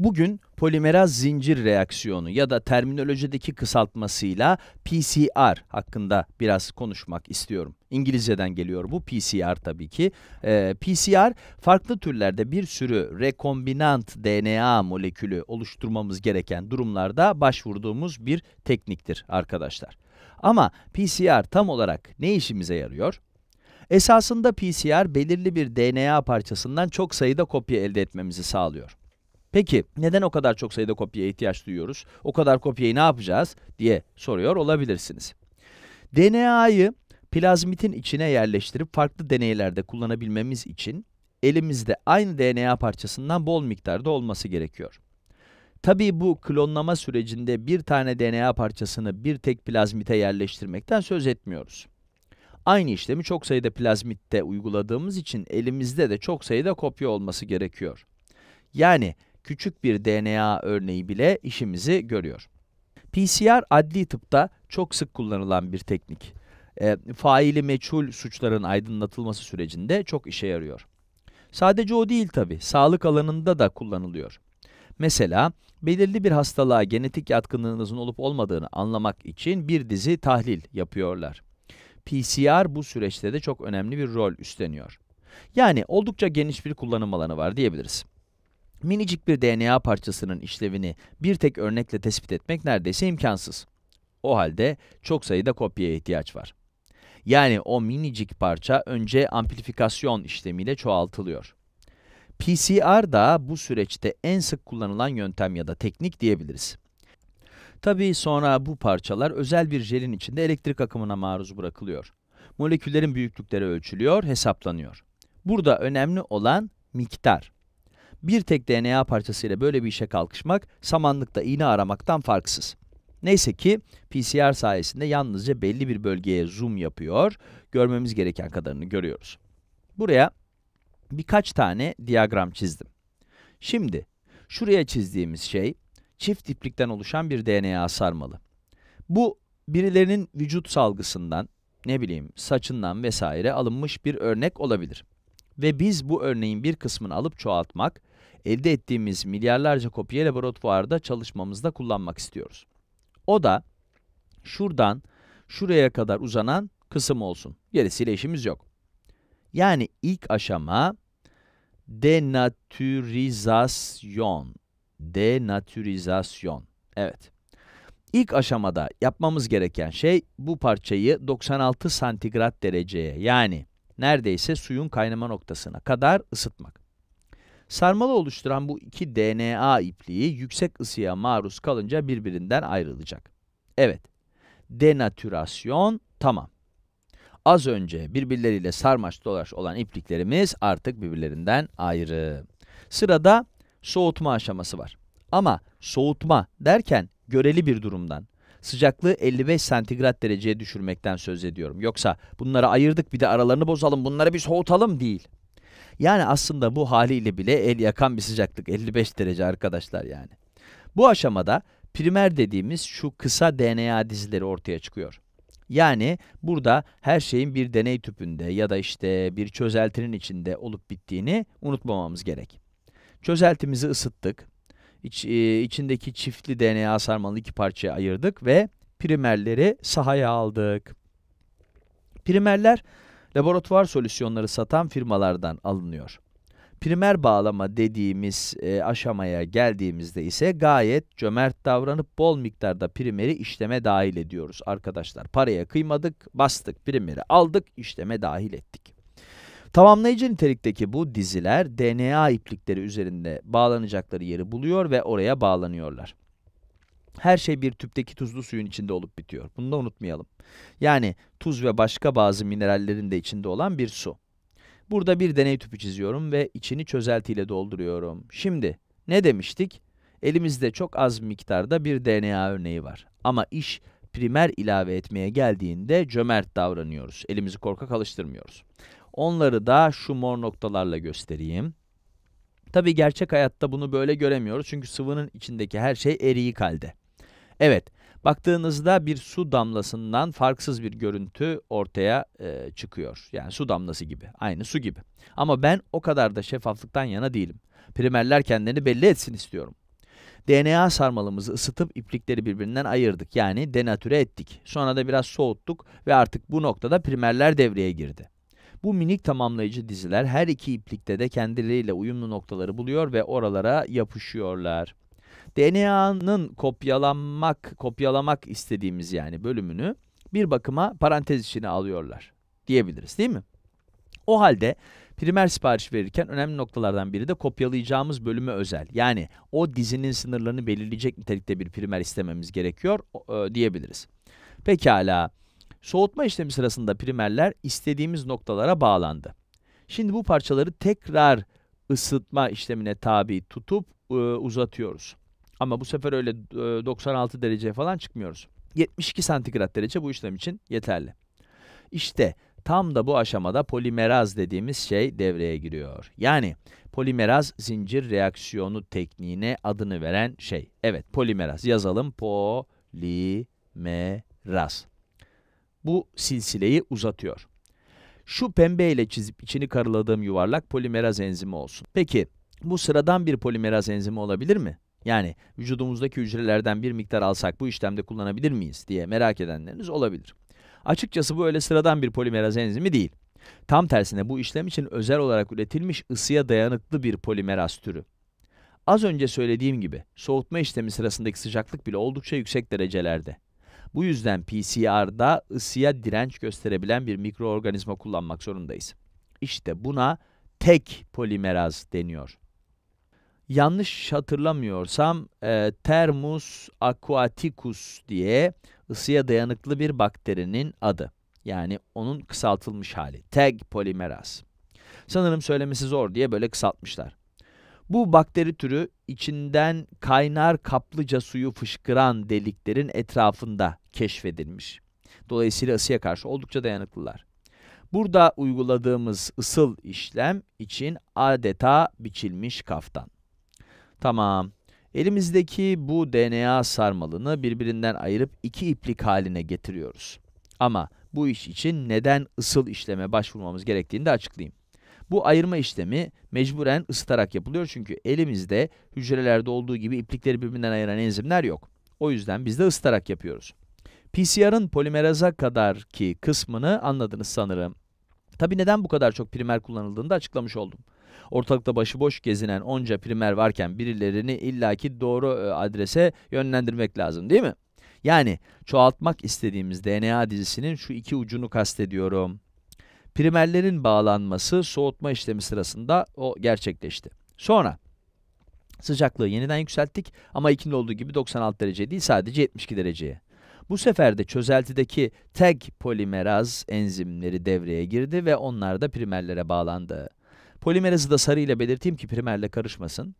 Bugün polimeraz zincir reaksiyonu ya da terminolojideki kısaltmasıyla PCR hakkında biraz konuşmak istiyorum. İngilizceden geliyor bu PCR tabii ki. Ee, PCR farklı türlerde bir sürü rekombinant DNA molekülü oluşturmamız gereken durumlarda başvurduğumuz bir tekniktir arkadaşlar. Ama PCR tam olarak ne işimize yarıyor? Esasında PCR belirli bir DNA parçasından çok sayıda kopya elde etmemizi sağlıyor. Peki neden o kadar çok sayıda kopyaya ihtiyaç duyuyoruz? O kadar kopyayı ne yapacağız diye soruyor olabilirsiniz. DNA'yı plazmitin içine yerleştirip farklı deneylerde kullanabilmemiz için elimizde aynı DNA parçasından bol miktarda olması gerekiyor. Tabii bu klonlama sürecinde bir tane DNA parçasını bir tek plazmite yerleştirmekten söz etmiyoruz. Aynı işlemi çok sayıda plazmitte uyguladığımız için elimizde de çok sayıda kopya olması gerekiyor. Yani küçük bir DNA örneği bile işimizi görüyor. PCR adli tıpta çok sık kullanılan bir teknik. E, faili meçhul suçların aydınlatılması sürecinde çok işe yarıyor. Sadece o değil tabi, sağlık alanında da kullanılıyor. Mesela belirli bir hastalığa genetik yatkınlığınızın olup olmadığını anlamak için bir dizi tahlil yapıyorlar. PCR bu süreçte de çok önemli bir rol üstleniyor. Yani oldukça geniş bir kullanım alanı var diyebiliriz. Minicik bir DNA parçasının işlevini bir tek örnekle tespit etmek neredeyse imkansız. O halde çok sayıda kopyaya ihtiyaç var. Yani o minicik parça önce amplifikasyon işlemiyle çoğaltılıyor. PCR da bu süreçte en sık kullanılan yöntem ya da teknik diyebiliriz. Tabii sonra bu parçalar özel bir jelin içinde elektrik akımına maruz bırakılıyor. Moleküllerin büyüklükleri ölçülüyor, hesaplanıyor. Burada önemli olan miktar bir tek DNA parçasıyla böyle bir işe kalkışmak, samanlıkta iğne aramaktan farksız. Neyse ki PCR sayesinde yalnızca belli bir bölgeye zoom yapıyor, görmemiz gereken kadarını görüyoruz. Buraya birkaç tane diyagram çizdim. Şimdi şuraya çizdiğimiz şey çift diplikten oluşan bir DNA sarmalı. Bu birilerinin vücut salgısından, ne bileyim saçından vesaire alınmış bir örnek olabilir. Ve biz bu örneğin bir kısmını alıp çoğaltmak elde ettiğimiz milyarlarca kopya laboratuvarda çalışmamızda kullanmak istiyoruz. O da şuradan şuraya kadar uzanan kısım olsun. Gerisiyle işimiz yok. Yani ilk aşama denatürizasyon. Denatürizasyon. Evet. İlk aşamada yapmamız gereken şey bu parçayı 96 santigrat dereceye yani neredeyse suyun kaynama noktasına kadar ısıtmak. Sarmalı oluşturan bu iki DNA ipliği yüksek ısıya maruz kalınca birbirinden ayrılacak. Evet, denatürasyon tamam. Az önce birbirleriyle sarmaş dolaş olan ipliklerimiz artık birbirlerinden ayrı. Sırada soğutma aşaması var. Ama soğutma derken göreli bir durumdan, sıcaklığı 55 santigrat dereceye düşürmekten söz ediyorum. Yoksa bunları ayırdık bir de aralarını bozalım, bunları bir soğutalım değil. Yani aslında bu haliyle bile el yakan bir sıcaklık 55 derece arkadaşlar yani. Bu aşamada primer dediğimiz şu kısa DNA dizileri ortaya çıkıyor. Yani burada her şeyin bir deney tüpünde ya da işte bir çözeltinin içinde olup bittiğini unutmamamız gerek. Çözeltimizi ısıttık. İç, e, içindeki çiftli DNA sarmalı iki parçaya ayırdık ve primerleri sahaya aldık. Primerler laboratuvar solüsyonları satan firmalardan alınıyor. Primer bağlama dediğimiz e, aşamaya geldiğimizde ise gayet cömert davranıp bol miktarda primeri işleme dahil ediyoruz arkadaşlar. Paraya kıymadık, bastık, primeri aldık, işleme dahil ettik. Tamamlayıcı nitelikteki bu diziler DNA iplikleri üzerinde bağlanacakları yeri buluyor ve oraya bağlanıyorlar. Her şey bir tüpteki tuzlu suyun içinde olup bitiyor. Bunu da unutmayalım. Yani tuz ve başka bazı minerallerin de içinde olan bir su. Burada bir deney tüpü çiziyorum ve içini çözeltiyle dolduruyorum. Şimdi ne demiştik? Elimizde çok az miktarda bir DNA örneği var. Ama iş primer ilave etmeye geldiğinde cömert davranıyoruz. Elimizi korkak alıştırmıyoruz. Onları da şu mor noktalarla göstereyim. Tabi gerçek hayatta bunu böyle göremiyoruz çünkü sıvının içindeki her şey eriyik halde. Evet, baktığınızda bir su damlasından farksız bir görüntü ortaya e, çıkıyor. Yani su damlası gibi, aynı su gibi. Ama ben o kadar da şeffaflıktan yana değilim. Primerler kendini belli etsin istiyorum. DNA sarmalımızı ısıtıp iplikleri birbirinden ayırdık. Yani denatüre ettik. Sonra da biraz soğuttuk ve artık bu noktada primerler devreye girdi. Bu minik tamamlayıcı diziler her iki iplikte de kendileriyle uyumlu noktaları buluyor ve oralara yapışıyorlar. DNA'nın kopyalanmak, kopyalamak istediğimiz yani bölümünü bir bakıma parantez içine alıyorlar diyebiliriz değil mi? O halde primer sipariş verirken önemli noktalardan biri de kopyalayacağımız bölüme özel. Yani o dizinin sınırlarını belirleyecek nitelikte bir primer istememiz gerekiyor e, diyebiliriz. Pekala. Soğutma işlemi sırasında primerler istediğimiz noktalara bağlandı. Şimdi bu parçaları tekrar ısıtma işlemine tabi tutup e, uzatıyoruz. Ama bu sefer öyle 96 dereceye falan çıkmıyoruz. 72 santigrat derece bu işlem için yeterli. İşte tam da bu aşamada polimeraz dediğimiz şey devreye giriyor. Yani polimeraz zincir reaksiyonu tekniğine adını veren şey. Evet polimeraz yazalım polimeraz. Bu silsileyi uzatıyor. Şu pembe ile çizip içini karıladığım yuvarlak polimeraz enzimi olsun. Peki bu sıradan bir polimeraz enzimi olabilir mi? Yani vücudumuzdaki hücrelerden bir miktar alsak bu işlemde kullanabilir miyiz diye merak edenleriniz olabilir. Açıkçası bu öyle sıradan bir polimeraz enzimi değil. Tam tersine bu işlem için özel olarak üretilmiş ısıya dayanıklı bir polimeraz türü. Az önce söylediğim gibi soğutma işlemi sırasındaki sıcaklık bile oldukça yüksek derecelerde. Bu yüzden PCR'da ısıya direnç gösterebilen bir mikroorganizma kullanmak zorundayız. İşte buna tek polimeraz deniyor yanlış hatırlamıyorsam e, Thermus aquaticus diye ısıya dayanıklı bir bakterinin adı. Yani onun kısaltılmış hali. Tag polimeraz. Sanırım söylemesi zor diye böyle kısaltmışlar. Bu bakteri türü içinden kaynar kaplıca suyu fışkıran deliklerin etrafında keşfedilmiş. Dolayısıyla ısıya karşı oldukça dayanıklılar. Burada uyguladığımız ısıl işlem için adeta biçilmiş kaftan. Tamam. Elimizdeki bu DNA sarmalını birbirinden ayırıp iki iplik haline getiriyoruz. Ama bu iş için neden ısıl işleme başvurmamız gerektiğini de açıklayayım. Bu ayırma işlemi mecburen ısıtarak yapılıyor çünkü elimizde hücrelerde olduğu gibi iplikleri birbirinden ayıran enzimler yok. O yüzden biz de ısıtarak yapıyoruz. PCR'ın polimeraza kadar ki kısmını anladınız sanırım. Tabi neden bu kadar çok primer kullanıldığını da açıklamış oldum. Ortalıkta başıboş gezinen onca primer varken birilerini illaki doğru e, adrese yönlendirmek lazım değil mi? Yani çoğaltmak istediğimiz DNA dizisinin şu iki ucunu kastediyorum. Primerlerin bağlanması soğutma işlemi sırasında o gerçekleşti. Sonra sıcaklığı yeniden yükselttik ama ikinin olduğu gibi 96 derece değil sadece 72 dereceye. Bu sefer de çözeltideki tag polimeraz enzimleri devreye girdi ve onlar da primerlere bağlandı. Polimerazı da sarı ile belirteyim ki primerle karışmasın.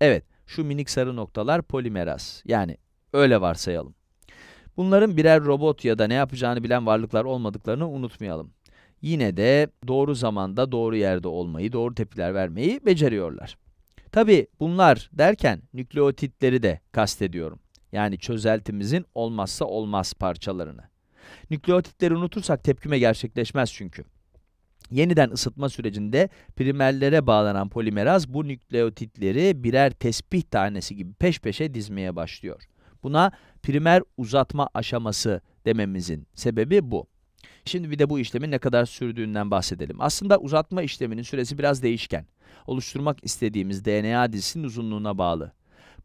Evet, şu minik sarı noktalar polimeraz. Yani öyle varsayalım. Bunların birer robot ya da ne yapacağını bilen varlıklar olmadıklarını unutmayalım. Yine de doğru zamanda doğru yerde olmayı, doğru tepkiler vermeyi beceriyorlar. Tabi bunlar derken nükleotitleri de kastediyorum. Yani çözeltimizin olmazsa olmaz parçalarını. Nükleotitleri unutursak tepkime gerçekleşmez çünkü. Yeniden ısıtma sürecinde primerlere bağlanan polimeraz bu nükleotitleri birer tespih tanesi gibi peş peşe dizmeye başlıyor. Buna primer uzatma aşaması dememizin sebebi bu. Şimdi bir de bu işlemin ne kadar sürdüğünden bahsedelim. Aslında uzatma işleminin süresi biraz değişken. Oluşturmak istediğimiz DNA dizisinin uzunluğuna bağlı.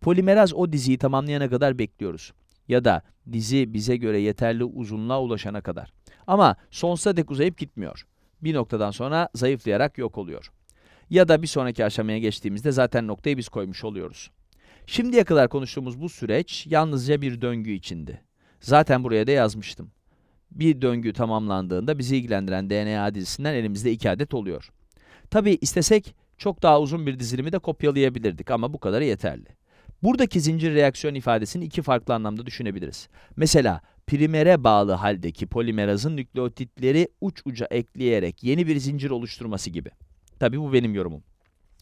Polimeraz o diziyi tamamlayana kadar bekliyoruz. Ya da dizi bize göre yeterli uzunluğa ulaşana kadar. Ama sonsuza dek uzayıp gitmiyor bir noktadan sonra zayıflayarak yok oluyor. Ya da bir sonraki aşamaya geçtiğimizde zaten noktayı biz koymuş oluyoruz. Şimdiye kadar konuştuğumuz bu süreç yalnızca bir döngü içindi. Zaten buraya da yazmıştım. Bir döngü tamamlandığında bizi ilgilendiren DNA dizisinden elimizde iki adet oluyor. Tabi istesek çok daha uzun bir dizilimi de kopyalayabilirdik ama bu kadarı yeterli. Buradaki zincir reaksiyon ifadesini iki farklı anlamda düşünebiliriz. Mesela primere bağlı haldeki polimerazın nükleotitleri uç uca ekleyerek yeni bir zincir oluşturması gibi. Tabi bu benim yorumum.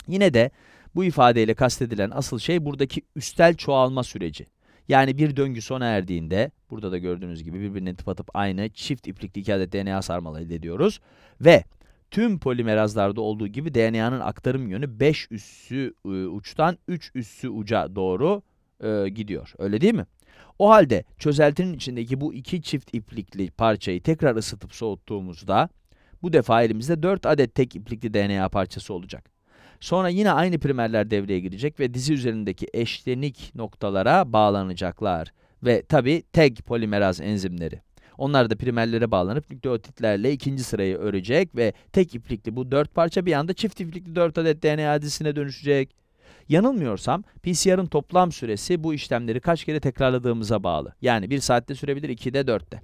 Yine de bu ifadeyle kastedilen asıl şey buradaki üstel çoğalma süreci. Yani bir döngü sona erdiğinde, burada da gördüğünüz gibi birbirine tıpatıp aynı çift iplikli iki adet DNA sarmalı elde ediyoruz. Ve tüm polimerazlarda olduğu gibi DNA'nın aktarım yönü 5 üssü e, uçtan 3 üssü uca doğru e, gidiyor. Öyle değil mi? O halde çözeltinin içindeki bu iki çift iplikli parçayı tekrar ısıtıp soğuttuğumuzda bu defa elimizde 4 adet tek iplikli DNA parçası olacak. Sonra yine aynı primerler devreye girecek ve dizi üzerindeki eşlenik noktalara bağlanacaklar. Ve tabi tek polimeraz enzimleri. Onlar da primerlere bağlanıp nükleotitlerle ikinci sırayı örecek ve tek iplikli bu dört parça bir anda çift iplikli dört adet DNA dizisine dönüşecek. Yanılmıyorsam PCR'ın toplam süresi bu işlemleri kaç kere tekrarladığımıza bağlı. Yani 1 saatte sürebilir, 2'de, 4'te.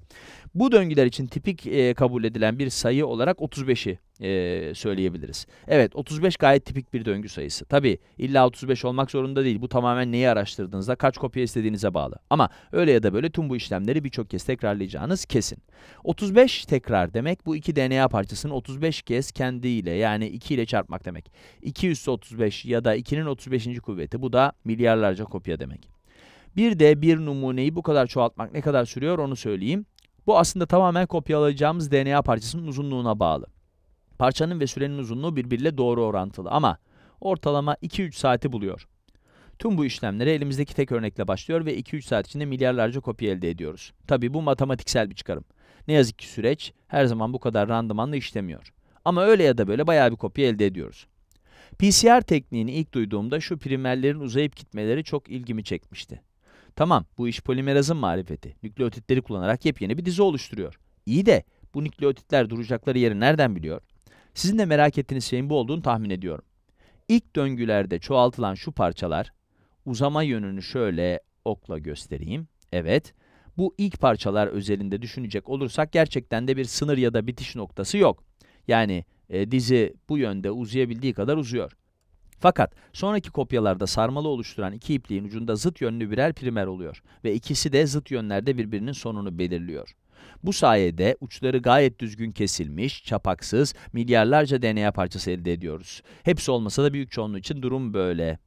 Bu döngüler için tipik e, kabul edilen bir sayı olarak 35'i e, söyleyebiliriz. Evet 35 gayet tipik bir döngü sayısı. Tabi illa 35 olmak zorunda değil. Bu tamamen neyi araştırdığınızda kaç kopya istediğinize bağlı. Ama öyle ya da böyle tüm bu işlemleri birçok kez tekrarlayacağınız kesin. 35 tekrar demek bu iki DNA parçasını 35 kez kendiyle yani 2 ile çarpmak demek. 2 üstü 35 ya da 2'nin 35. kuvveti bu da milyarlarca kopya demek. Bir de bir numuneyi bu kadar çoğaltmak ne kadar sürüyor onu söyleyeyim. Bu aslında tamamen kopyalayacağımız DNA parçasının uzunluğuna bağlı. Parçanın ve sürenin uzunluğu birbiriyle doğru orantılı ama ortalama 2-3 saati buluyor. Tüm bu işlemleri elimizdeki tek örnekle başlıyor ve 2-3 saat içinde milyarlarca kopya elde ediyoruz. Tabi bu matematiksel bir çıkarım. Ne yazık ki süreç her zaman bu kadar randımanla işlemiyor. Ama öyle ya da böyle bayağı bir kopya elde ediyoruz. PCR tekniğini ilk duyduğumda şu primerlerin uzayıp gitmeleri çok ilgimi çekmişti. Tamam bu iş polimerazın marifeti. Nükleotitleri kullanarak yepyeni bir dizi oluşturuyor. İyi de bu nükleotitler duracakları yeri nereden biliyor? Sizin de merak ettiğiniz şeyin bu olduğunu tahmin ediyorum. İlk döngülerde çoğaltılan şu parçalar, uzama yönünü şöyle okla göstereyim. Evet, bu ilk parçalar özelinde düşünecek olursak gerçekten de bir sınır ya da bitiş noktası yok. Yani e, dizi bu yönde uzayabildiği kadar uzuyor. Fakat sonraki kopyalarda sarmalı oluşturan iki ipliğin ucunda zıt yönlü birer primer oluyor ve ikisi de zıt yönlerde birbirinin sonunu belirliyor. Bu sayede uçları gayet düzgün kesilmiş, çapaksız, milyarlarca DNA parçası elde ediyoruz. Hepsi olmasa da büyük çoğunluğu için durum böyle.